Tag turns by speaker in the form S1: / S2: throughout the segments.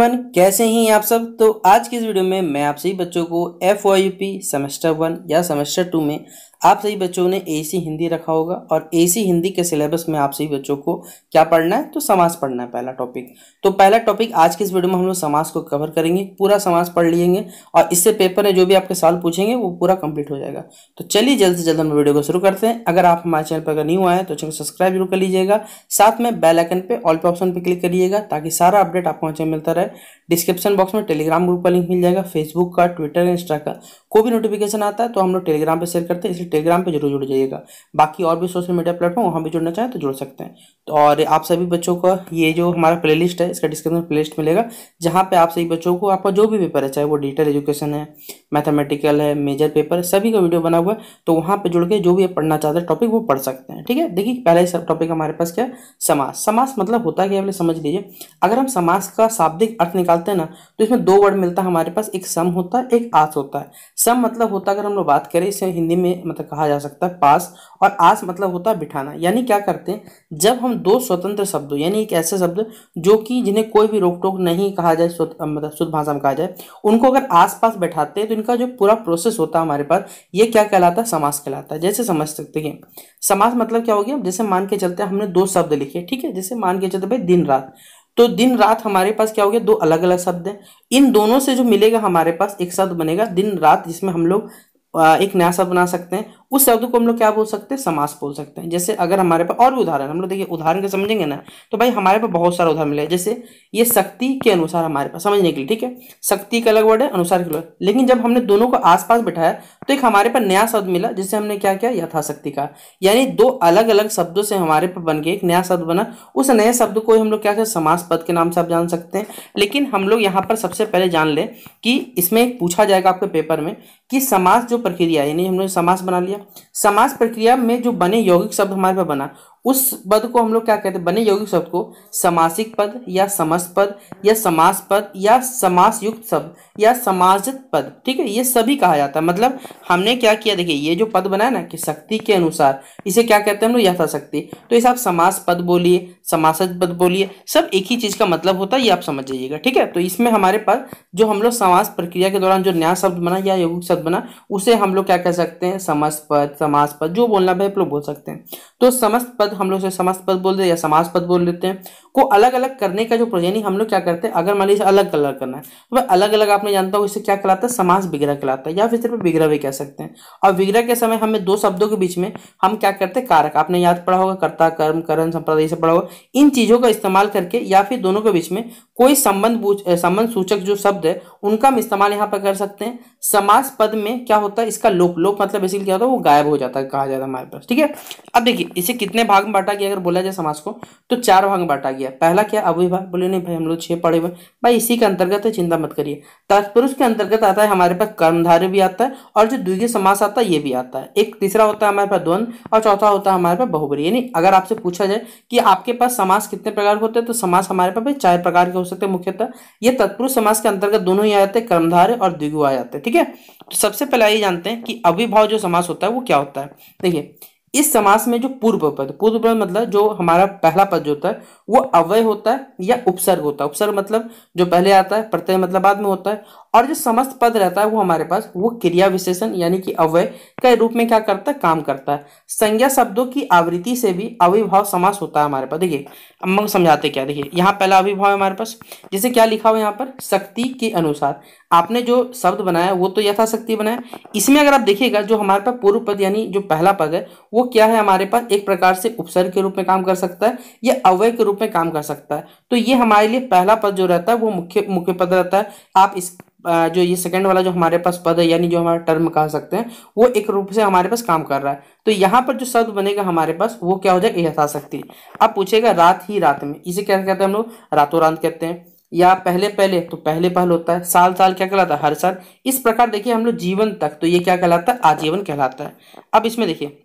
S1: one कैसे हैं आप सब तो आज की इस वीडियो में मैं आप सभी बच्चों को एफ सेमेस्टर वन या सेमेस्टर टू में आप सभी बच्चों ने ए सी हिंदी रखा होगा और ए सी हिंदी के सिलेबस में आप सभी बच्चों को क्या पढ़ना है तो समाज पढ़ना है पहला टॉपिक तो पहला टॉपिक आज के इस वीडियो में हम लोग समाज को कवर करेंगे पूरा समाज पढ़ लेंगे और इससे पेपर है जो भी आपके सवाल पूछेंगे वो पूरा कंप्लीट हो जाएगा तो चलिए जल्द से जल्द हम वीडियो को शुरू करते हैं अगर आप हमारे चैनल पर अगर न्यू आए तो चैनल सब्सक्राइब जरूर कर लीजिएगा साथ में बेलाइकन पर ऑल पे ऑप्शन पर क्लिक करिएगा ताकि सारा अपडेट आपको हमारे मिलता रहे डिस्क्रिप्शन बॉक्स में टेलीग्राम ग्रुप का लिंक मिल जाएगा फेसबुक का ट्विटर इंस्टा का कोई भी नोटिफिकेशन आता है तो हम लोग टेलीग्राम पर शेयर करते हैं इसलिए टेलीग्राम पे जरूर जुड़ जाइएगा बाकी और भी सोशल मीडिया प्लेटफॉर्म वहाँ भी जुड़ना चाहें तो जुड़ सकते हैं तो और आप सभी बच्चों का ये जो हमारा प्ले है इसका डिस्क्रिप्शन प्ले लिस्ट मिलेगा जहाँ पर आप सभी बच्चों को आपका जो भी पेपर है चाहे वो डिजिटल एजुकेशन है मैथमेटिकल है मेजर पेपर सभी का वीडियो बना हुआ है तो वहाँ पर जुड़ के जो भी पढ़ना चाहते हैं टॉपिक वो पढ़ सकते हैं ठीक है देखिए पहले ही सब टॉपिक हमारे पास क्या है समास समास मतलब होता है कि समझ लीजिए अगर हम समास का शाब्दिक अर्थ निकालते हैं ना तो इसमें दो वर्ड मिलता है हमारे पास एक सम होता है एक आस होता है सम मतलब होता है अगर हम लोग बात करें इसे हिंदी में मतलब कहा जा सकता है पास और आस मतलब होता है बिठाना यानी क्या करते हैं जब हम दो स्वतंत्र शब्दों यानी एक ऐसे शब्द जो कि जिन्हें कोई भी रोक टोक नहीं कहा जाए मतलब शुद्ध भाषा में कहा जाए उनको अगर आस पास बैठाते हैं तो इनका जो पूरा प्रोसेस होता है हमारे पास ये क्या कहलाता है समास कहलाता है जैसे समझ सकते हैं समास मतलब क्या हो गया जैसे मान के चलते हमने दो शब्द लिखे ठीक है जैसे मान के चलते भाई दिन रात तो दिन रात हमारे पास क्या हो गया दो अलग अलग शब्द हैं इन दोनों से जो मिलेगा हमारे पास एक शब्द बनेगा दिन रात जिसमें हम लोग एक नया सा बना सकते हैं उस शब्द को हम लोग क्या बोल सकते हैं समास बोल सकते हैं जैसे अगर हमारे पास और भी उदाहरण हम लोग देखिए उदाहरण के समझेंगे ना तो भाई हमारे पास बहुत सारा उदाहरण मिले जैसे ये शक्ति के अनुसार हमारे पास समझने के लिए ठीक है शक्ति का अलग वर्ड है अनुसार के अलग लेकिन जब हमने दोनों को आसपास बैठाया तो एक हमारे पास नया शब्द मिला जिससे हमने क्या किया यथाशक्ति का यानी दो अलग अलग शब्दों से हमारे पास बन के एक नया शब्द बना उस नए शब्द को हम लोग क्या करें समास पद के नाम से आप जान सकते हैं लेकिन हम लोग यहाँ पर सबसे पहले जान लें कि इसमें पूछा जाएगा आपके पेपर में कि समास जो प्रक्रिया यानी हमने समास बना लिया है समास प्रक्रिया में जो बने यौगिक शब्द हमारे पास बना उस पद को हम लोग क्या कहते हैं बने यौगिक शब्द को समासिक पद या समस्त पद या समास पद या समास युक्त शब्द या समाजित पद ठीक है ये सभी कहा जाता है मतलब हमने क्या किया देखिए ये जो पद बनाया ना कि शक्ति के अनुसार इसे क्या कहते हैं हम लोग यथाशक्ति तो इसे आप समास पद बोलिए समासद पद बोलिए सब एक ही चीज़ का मतलब होता है ये आप समझ जाइएगा ठीक है तो इसमें हमारे पास जो हम लोग समास प्रक्रिया के दौरान जो नया शब्द बना या यौगिक शब्द बना उसे हम लोग क्या कह सकते हैं समस्त पद समास पद जो बोलना भाई आप लोग बोल सकते हैं तो समस्त पद तो हम लोग से समस्त पद बोल देते हैं या समास पद बोल देते हैं को अलग अलग करने का जो यानी हम लोग क्या करते हैं अगर मान लीजिए अलग अलग करना है तो अलग अलग आपने जानता हो इसे क्या कहलाता है समास विग्रह कहलाता है या फिर सिर्फ विग्रह भी कह सकते हैं और विग्रह के समय हमें दो शब्दों के बीच में हम क्या करते हैं कारक आपने याद पढ़ा होगा कर्ता कर्म करण संप्रदाय से पढ़ा होगा इन चीज़ों का इस्तेमाल करके या फिर दोनों के बीच में कोई संबंध संबंध सूचक जो शब्द है उनका हम इस्तेमाल यहाँ पर कर सकते हैं समास पद में क्या होता है इसका लोप लोप मतलब इसीलिए क्या होता है वो गायब हो जाता है कहा जाता है हमारे पास ठीक है अब देखिए इसे कितने भाग भाग में बांटा गया अगर बोला जाए समाज को तो चार भाग में बांटा गया पहला क्या अविभाग बोले नहीं भाई हम लोग छह पढ़े हुए भाई इसी के अंतर्गत है चिंता मत करिए तत्पुरुष के अंतर्गत आता है हमारे पास कर्मधारे भी आता है और जो द्वितीय समास आता है ये भी आता है एक तीसरा होता है हमारे पास द्वंद और चौथा होता है हमारे पास बहुबरी यानी अगर आपसे पूछा जाए कि आपके पास समास कितने प्रकार होते हैं तो समास हमारे पास भाई चार प्रकार के हो सकते हैं मुख्यतः ये तत्पुरुष समास के अंतर्गत दोनों ही आ जाते हैं कर्मधारे और द्विगु आ जाते हैं ठीक है तो सबसे पहले ये जानते हैं कि अविभाव जो समास होता है वो क्या होता है देखिए इस समास में जो पूर्व पद पूर्व पद मतलब जो हमारा पहला पद जो होता है वो अव्यय होता है या उपसर्ग होता है उपसर्ग मतलब जो पहले आता है प्रत्यय मतलब बाद में होता है और जो समस्त पद रहता है वो हमारे पास वो क्रिया विशेषण यानी कि अव्यय के रूप में क्या करता है काम करता है संज्ञा शब्दों की आवृत्ति से भी अविभाव समास होता है हमारे पास देखिए हम समझाते क्या देखिए यहाँ पहला अविभाव है हमारे पास जैसे क्या लिखा हुआ यहाँ पर शक्ति के अनुसार आपने जो शब्द बनाया वो तो यथाशक्ति बनाया इसमें अगर आप देखिएगा जो हमारे पास पूर्व पद यानी जो पहला पद है वो क्या है हमारे पास एक प्रकार से उपसर्ग के रूप में काम कर सकता है या अव्यय के रूप में काम कर सकता है तो ये हमारे लिए पहला पद जो रहता है वो मुख्य मुख्य पद रहता है आप इस जो ये सेकंड वाला जो हमारे पास पद है यानी जो हमारा टर्म कह सकते हैं वो एक रूप से हमारे पास काम कर रहा है तो यहाँ पर जो शब्द बनेगा हमारे पास वो क्या हो जाएगा यथाशक्ति अब पूछेगा रात ही रात में इसे क्या कहते हैं हम लोग रातों रात कहते हैं या पहले पहले तो पहले पहल होता है साल साल क्या कहलाता है हर साल इस प्रकार देखिए हम लोग जीवन तक तो ये क्या कहलाता है आजीवन कहलाता है अब इसमें देखिए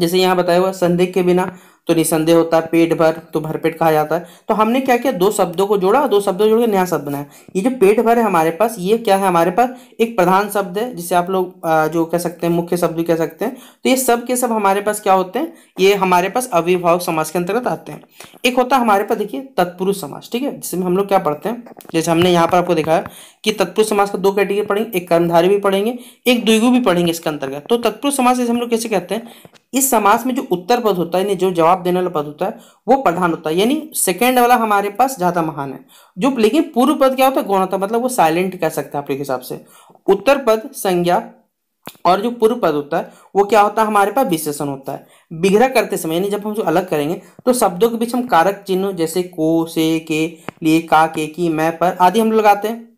S1: जैसे यहाँ बताया हुआ संदेह के बिना तो निसंदेह होता है पेट भर तो भरपेट कहा जाता है तो हमने क्या किया दो शब्दों को जोड़ा दो शब्दों जोड़ के नया शब्द बनाया ये जो पेट भर है हमारे पास ये क्या है हमारे पास एक प्रधान शब्द है जिसे आप लोग जो कह सकते हैं मुख्य शब्द भी कह सकते हैं तो ये सब के सब हमारे पास क्या होते हैं ये हमारे पास अविभाव समाज के अंतर्गत आते हैं एक होता है हमारे पास देखिए तत्पुरुष समाज ठीक है जिसमें हम लोग क्या पढ़ते हैं जैसे हमने यहाँ पर आपको दिखाया कि तत्पुरुष समाज का दो कैटेगरी पढ़ेंगे एक कर्मधारी भी पढ़ेंगे एक द्विगु भी पढ़ेंगे इसके अंतर्गत तो तत्पुरुष समाज जैसे हम लोग कैसे कहते हैं इस समाज में जो उत्तर पद होता है जो जवाब जवाब देने वाला पद होता है वो प्रधान होता है यानी सेकेंड वाला हमारे पास ज्यादा महान है जो लेकिन पूर्व पद क्या होता है गौण होता है मतलब वो साइलेंट कह सकते हैं आपके हिसाब से उत्तर पद संज्ञा और जो पूर्व पद होता है वो क्या होता है हमारे पास विशेषण होता है बिघरा करते समय यानी जब हम जो अलग करेंगे तो शब्दों के बीच हम कारक चिन्ह जैसे को से के लिए का के की मैं पर आदि हम लगाते हैं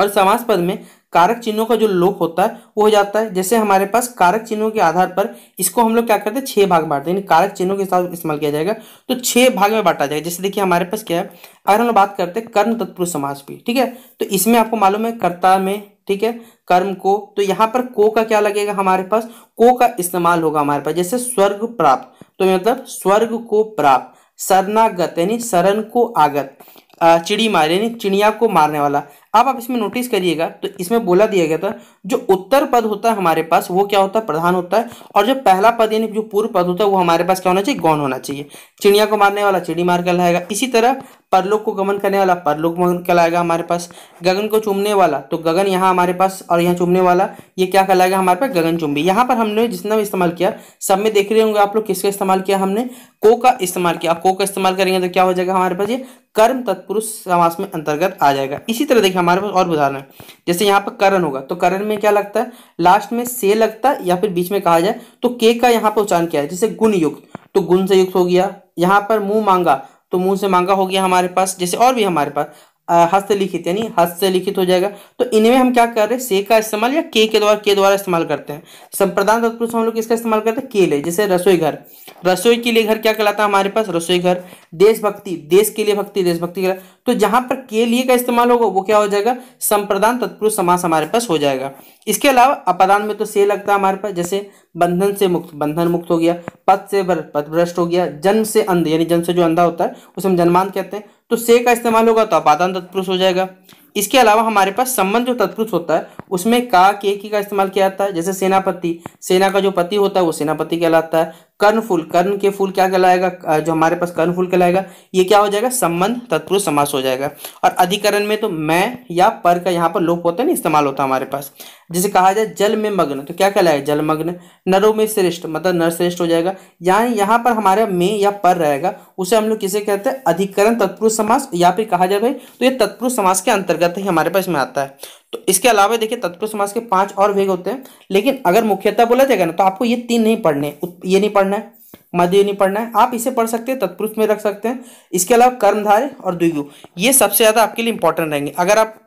S1: और समास पद में कारक चिन्हों का जो लोप होता है वो हो जाता है जैसे हमारे पास कारक चिन्हों के आधार पर इसको हम लोग क्या करते हैं छह भाग बांटते हैं कारक चिन्हों के साथ इस्तेमाल किया जाएगा तो छह भाग में बांटा जाएगा जैसे देखिए हमारे पास क्या है अगर हम लोग बात करते हैं कर्म तत्पुरुष समाज भी ठीक है तो इसमें आपको मालूम है कर्ता में ठीक है कर्म को तो यहाँ पर को का क्या लगेगा हमारे पास को का इस्तेमाल होगा हमारे पास जैसे स्वर्ग प्राप्त तो मतलब स्वर्ग को प्राप्त शरणागत यानी शरण को आगत चिड़ी मार यानी चिड़िया को मारने वाला अब आप इसमें नोटिस करिएगा तो इसमें बोला दिया गया था जो उत्तर पद होता है हमारे पास वो क्या होता है प्रधान होता है और जो पहला पद यानी जो पूर्व पद होता है वो हमारे पास क्या होना चाहिए गौन होना चाहिए चिड़िया को मारने वाला चिड़ी मार कर इसी तरह परलोक को गमन करने वाला परलोक कहलाएगा हमारे पास गगन को चुमने वाला तो गगन यहाँ हमारे पास और यहाँ चुमने वाला ये क्या कहलाएगा हमारे पास गगन चुंबी यहाँ पर हमने जितना भी इस्तेमाल किया सब में देख रहे होंगे आप लोग किसका इस्तेमाल किया हमने को का इस्तेमाल किया को का इस्तेमाल करेंगे तो क्या हो जाएगा हमारे पास ये कर्म तत्पुरुष समास में अंतर्गत आ जाएगा इसी तरह देखिए हमारे पास और उदाहरण है जैसे यहाँ पर करण होगा तो करण में क्या लगता है लास्ट में से लगता है या फिर बीच में कहा जाए तो के का यहाँ पर उच्चारण किया है जैसे गुण युक्त तो गुण से युक्त हो गया यहाँ पर मुंह मांगा तो मुंह से मांगा हो गया हमारे पास जैसे और भी हमारे पास हस्तलिखित यानी हस्त से लिखित हो जाएगा तो इनमें हम क्या कर रहे हैं से का इस्तेमाल या के के द्वारा के द्वारा इस्तेमाल करते हैं संप्रदान तत्पुरुष हम लोग किसका इस्तेमाल करते हैं के लिए जैसे रसोई घर रसोई के लिए घर क्या कहलाता है हमारे पास रसोई घर देशभक्ति देश के लिए भक्ति देशभक्ति के तो जहां पर के लिए का इस्तेमाल होगा वो क्या हो जाएगा संप्रदान तत्पुरुष समास हमारे पास हो जाएगा इसके अलावा अपदान में तो से लगता है हमारे पास जैसे बंधन से मुक्त बंधन मुक्त हो गया पद से पद भ्रष्ट हो गया जन्म से अंध यानी जन्म से जो अंधा होता है उसे हम जनमान कहते हैं तो से का इस्तेमाल होगा तो अपादान तत्पुरुष हो जाएगा इसके अलावा हमारे पास संबंध जो तत्पुरुष होता है उसमें का के की का इस्तेमाल किया जाता है जैसे सेनापति सेना का जो पति होता है वो सेनापति कहलाता है कर्ण फूल कर्ण के फूल क्या कहलाएगा जो हमारे पास कर्ण फूल कहलाएगा ये क्या हो जाएगा संबंध तत्पुरुष समास हो जाएगा और अधिकरण में तो मैं या पर का यहाँ पर लोप होता है ना इस्तेमाल होता है हमारे पास जिसे कहा जाए जल में मग्न तो क्या कहलाएगा जलमग्न नरों में श्रेष्ठ मतलब नर श्रेष्ठ हो जाएगा यहाँ यहाँ पर हमारे में या पर रहेगा उसे हम लोग किसे कहते हैं अधिकरण तत्पुरुष समास या फिर कहा जाए भाई तो ये तत्पुरुष समास के अंतर्गत ही हमारे पास में आता है तो इसके अलावा देखिए तत्पुरुष समास के पांच और भेद होते हैं लेकिन अगर मुख्यता बोला जाएगा ना तो आपको ये तीन नहीं पढ़ने ये नहीं पढ़ना है मध्य नहीं पढ़ना है आप इसे पढ़ सकते हैं तत्पुरुष में रख सकते हैं इसके अलावा कर्मधारे और द्विगु ये सबसे ज़्यादा आपके लिए इंपॉर्टेंट रहेंगे अगर आप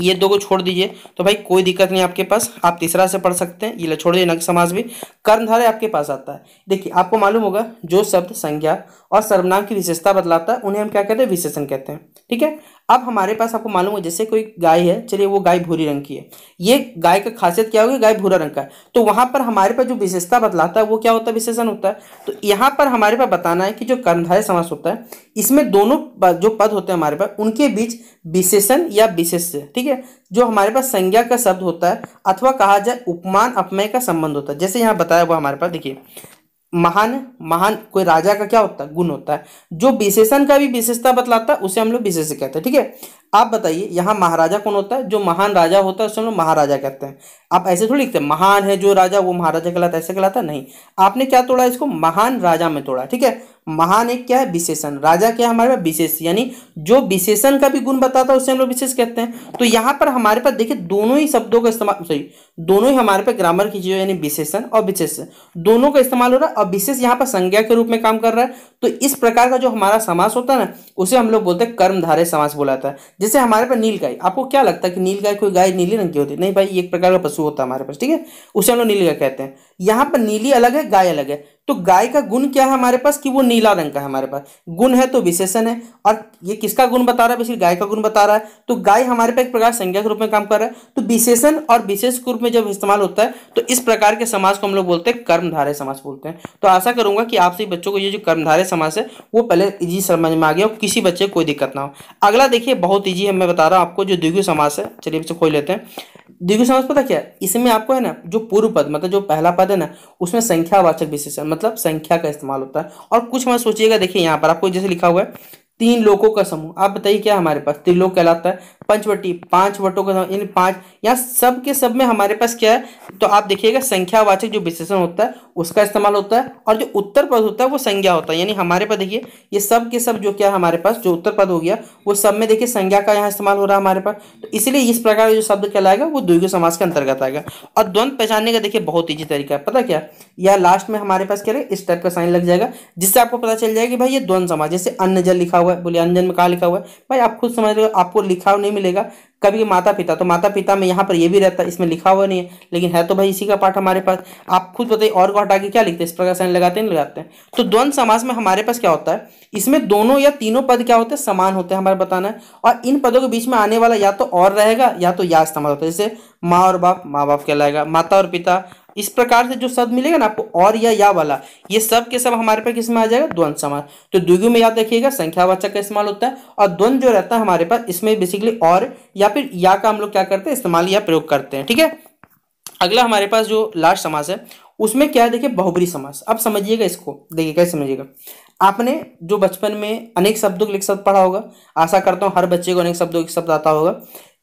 S1: ये दो को छोड़ दीजिए तो भाई कोई दिक्कत नहीं आपके पास आप तीसरा से पढ़ सकते हैं ये छोड़ दीजिए नग समाज भी कर्मधारे आपके पास आता है देखिए आपको मालूम होगा जो शब्द संज्ञा और सर्वनाम की विशेषता बदलाता है उन्हें हम क्या कहते हैं विशेषण कहते हैं ठीक है अब हमारे पास आपको मालूम हो जैसे कोई गाय है चलिए वो गाय भूरी रंग की है ये गाय का खासियत क्या होगी गाय भूरा रंग का है तो वहाँ पर हमारे पास जो विशेषता बतलाता है वो क्या होता है विशेषण होता है तो यहाँ पर हमारे पास बताना है कि जो कर्मधारय समास होता है इसमें दोनों जो पद होते हैं हमारे पास उनके बीच विशेषण या विशेष ठीक है जो हमारे पास संज्ञा का शब्द होता है अथवा कहा जाए उपमान अपमय का संबंध होता है जैसे यहाँ बताया हुआ हमारे पास देखिए महान महान कोई राजा का क्या होता है गुण होता है जो विशेषण का भी विशेषता बतलाता है उसे हम लोग विशेष कहते हैं ठीक है आप बताइए यहाँ महाराजा कौन होता है जो महान राजा होता है उसे हम लोग महाराजा कहते हैं आप ऐसे थोड़ी लिखते हैं महान है जो राजा वो महाराजा कहलाता है ऐसे कहलाता नहीं आपने क्या तोड़ा इसको महान राजा में तोड़ा ठीक है महान एक क्या है विशेषण राजा क्या हमारे पास विशेष यानी जो विशेषण का भी गुण बताता है उसे हम लोग विशेष कहते हैं तो यहाँ पर हमारे पास देखिए दोनों ही शब्दों का इस्तेमाल सॉरी दोनों ही हमारे पास ग्रामर की चीज यानी विशेषण और विशेष दोनों का इस्तेमाल हो रहा है और विशेष यहाँ पर संज्ञा के रूप में काम कर रहा है तो इस प्रकार का जो हमारा समास होता है ना उसे हम लोग बोलते हैं कर्मधारय समास बोला जाता है जैसे हमारे पास नील गाय आपको क्या लगता है कि नील गाय कोई गाय नीली रंग की होती नहीं भाई एक प्रकार का पशु होता है हमारे पास ठीक है उसे हम लोग नील गाय कहते हैं यहाँ पर नीली अलग है गाय अलग है तो गाय का गुण क्या है हमारे पास कि वो नीला रंग का है हमारे पास गुण है तो विशेषण है और ये किसका गुण बता रहा है गाय का गुण बता रहा है तो गाय हमारे पास एक प्रकार संज्ञा के रूप में काम कर रहा है तो विशेषण और विशेष रूप में जब इस्तेमाल होता है तो इस प्रकार के समाज को हम लोग बोलते हैं कर्मधारे समाज बोलते हैं तो आशा करूंगा कि आपसे बच्चों को ये जो कर्मधारय समास से वो पहले इजी समझ में आ गया किसी बच्चे को कोई दिक्कत ना हो अगला देखिए बहुत इजी है मैं बता रहा हूँ आपको जो द्विगु समाज है चलिए इसे खोल लेते हैं द्विगु समाज पता क्या है इसमें आपको है ना जो पूर्व पद मतलब जो पहला पद है ना उसमें संख्यावाचक विशेषण मतलब संख्या का इस्तेमाल होता है और कुछ मैं सोचिएगा देखिए यहाँ पर आपको जैसे लिखा हुआ है तीन लोगों का समूह आप बताइए क्या हमारे पास त्रिलोक कहलाता है पंचवटी पांच वटों का समूह इन पांच यहाँ सब के सब में हमारे पास क्या है तो आप देखिएगा संख्यावाचक जो विशेषण होता है उसका इस्तेमाल होता है और जो उत्तर पद होता है वो संज्ञा होता है यानी हमारे पास देखिए ये सब के सब जो क्या हमारे पास जो उत्तर पद हो गया वो सब में देखिए संज्ञा का यहाँ इस्तेमाल हो रहा है हमारे पास तो इसलिए इस प्रकार का जो शब्द कहलाएगा वो द्विगु समाज के अंतर्गत आएगा और द्वंद पहचानने का देखिए बहुत ईजी तरीका है पता क्या यह लास्ट में हमारे पास क्या है इस टाइप का साइन लग जाएगा जिससे आपको पता चल जाएगा कि भाई ये द्वंद समाज जैसे अन्न जल लिखा हुआ है बोलिए अंजन में कहा लिखा हुआ है भाई आप खुद समझ लो आपको लिखा हुआ नहीं मिलेगा कभी माता पिता तो माता पिता में यहाँ पर ये भी रहता है इसमें लिखा हुआ नहीं है लेकिन है तो भाई इसी का पाठ हमारे पास आप खुद बताइए और को हटा के क्या लिखते हैं इस प्रकार से लगाते हैं लगाते हैं तो द्वंद समाज में हमारे पास क्या होता है इसमें दोनों या तीनों पद क्या होते हैं समान होते हैं हमारे बताना है और इन पदों के बीच में आने वाला या तो और रहेगा या तो या इस्तेमाल होता है जैसे माँ और बाप माँ बाप कहलाएगा माता और पिता इस प्रकार से जो शब्द मिलेगा ना आपको और या या वाला ये सब के सब हमारे पास किसमें आ जाएगा द्वंद समान तो द्विगु में याद रखिएगा संख्यावाचक का इस्तेमाल होता है और द्वंद जो रहता है हमारे पास इसमें बेसिकली और या फिर या का हम लोग क्या करते हैं इस्तेमाल या प्रयोग करते हैं ठीक है अगला हमारे पास जो लास्ट समास है उसमें क्या है देखिए बहुबरी समास अब समझिएगा इसको देखिए कैसे समझिएगा आपने जो बचपन में अनेक शब्दों के लिए शब्द पढ़ा होगा आशा करता हूँ हर बच्चे को अनेक शब्दों के शब्द आता होगा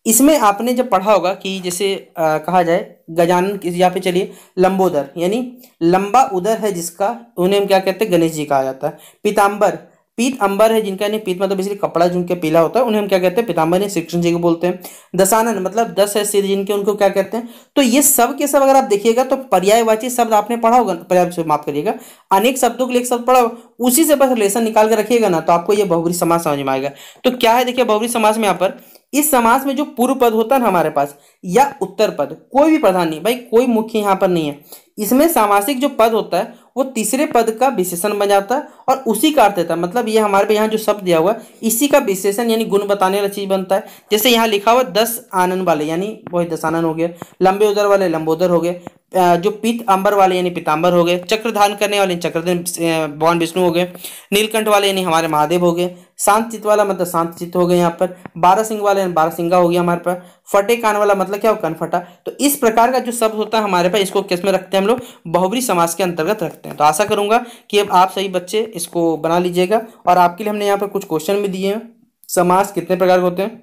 S1: इसमें आपने जब पढ़ा होगा कि जैसे आ, कहा जाए गजानन यहाँ पे चलिए लंबोदर यानी लंबा उदर है जिसका उन्हें हम क्या कहते हैं गणेश जी कहा जाता है पीताम्बर पीत अंबर है जिनका यानी पीत मतलब इसलिए कपड़ा जिनके पीला होता है उन्हें हम क्या कहते हैं पीताम्बर यानी श्री कृष्ण जी को बोलते हैं दशानन मतलब दस है सिर जिनके उनको क्या कहते हैं तो ये सब के सब अगर आप देखिएगा तो पर्यायवाची शब्द आपने पढ़ा होगा पर्याय से माफ करिएगा अनेक शब्दों के लिए एक शब्द पढ़ा उसी से बस रिलेशन निकाल कर रखिएगा ना तो आपको ये बहुबरी समाज समझ में आएगा तो क्या है देखिए बहुबरी समाज में यहाँ पर इस समास में जो पूर्व पद होता है ना हमारे पास या उत्तर पद कोई भी प्रधान नहीं भाई कोई मुख्य यहाँ पर नहीं है इसमें सामासिक जो पद होता है वो तीसरे पद का विशेषण बन जाता है और उसी का अर्थ देता है मतलब ये हमारे पे यहाँ जो शब्द दिया हुआ है इसी का विशेषण यानी गुण बताने वाला चीज़ बनता है जैसे यहाँ लिखा हुआ दस आनंद वाले यानी वही दस आनंद हो गया लंबे उदर वाले लंबोदर हो गए जो पीत अंबर वाले यानी पीतांबर हो गए चक्र धारण करने वाले चक्रधन भगवान विष्णु हो गए नीलकंठ वाले यानी हमारे महादेव हो गए शांत चित्त वाला मतलब शांत चित्त हो गए यहाँ पर बारह सिंह वाले बारह सिंगा हो गया हमारे पास फटे कान वाला मतलब क्या हो कन फटा तो इस प्रकार का जो शब्द होता है हमारे पास इसको किस में रखते हैं हम लोग बहुबरी समाज के अंतर्गत रखते हैं तो आशा करूंगा कि अब आप सही बच्चे इसको बना लीजिएगा और आपके लिए हमने यहाँ पर कुछ क्वेश्चन भी दिए हैं समाज कितने प्रकार के होते हैं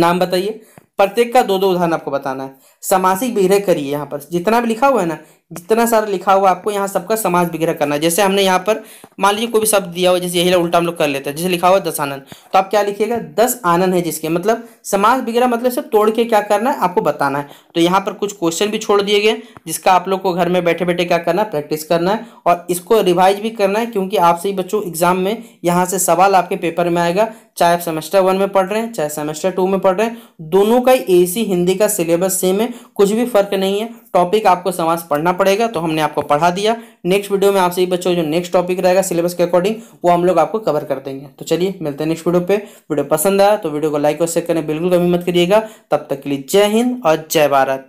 S1: नाम बताइए प्रत्येक का दो दो उदाहरण आपको बताना है समासिक विग्रह करिए यहाँ पर जितना भी लिखा हुआ है ना जितना सारा लिखा हुआ आपको यहाँ सबका समाज विग्रह करना है जैसे हमने यहाँ पर मान लीजिए कोई भी शब्द दिया हुआ जैसे यही उल्टा हम लोग कर लेते हैं जैसे लिखा हुआ दस आनंद तो आप क्या लिखिएगा दस आनंद है जिसके मतलब समाज विग्रह मतलब सिर्फ तोड़ के क्या करना है आपको बताना है तो यहाँ पर कुछ क्वेश्चन भी छोड़ दिए गए जिसका आप लोग को घर में बैठे बैठे क्या करना है प्रैक्टिस करना है और इसको रिवाइज भी करना है क्योंकि आपसे ही बच्चों एग्जाम में यहाँ से सवाल आपके पेपर में आएगा चाहे आप सेमेस्टर वन में पढ़ रहे हैं चाहे सेमेस्टर टू में पढ़ रहे हैं दोनों का ही ए हिंदी का सिलेबस सेम है कुछ भी फर्क नहीं है टॉपिक आपको समाज पढ़ना पड़ेगा तो हमने आपको पढ़ा दिया नेक्स्ट वीडियो में आपसे बच्चों जो नेक्स्ट टॉपिक रहेगा सिलेबस के अकॉर्डिंग वो हम लोग आपको कवर कर देंगे तो चलिए मिलते हैं नेक्स्ट वीडियो पे वीडियो पसंद आया तो वीडियो को लाइक और शेयर करने बिल्कुल कमी मत करिएगा तब तक के लिए जय हिंद और जय भारत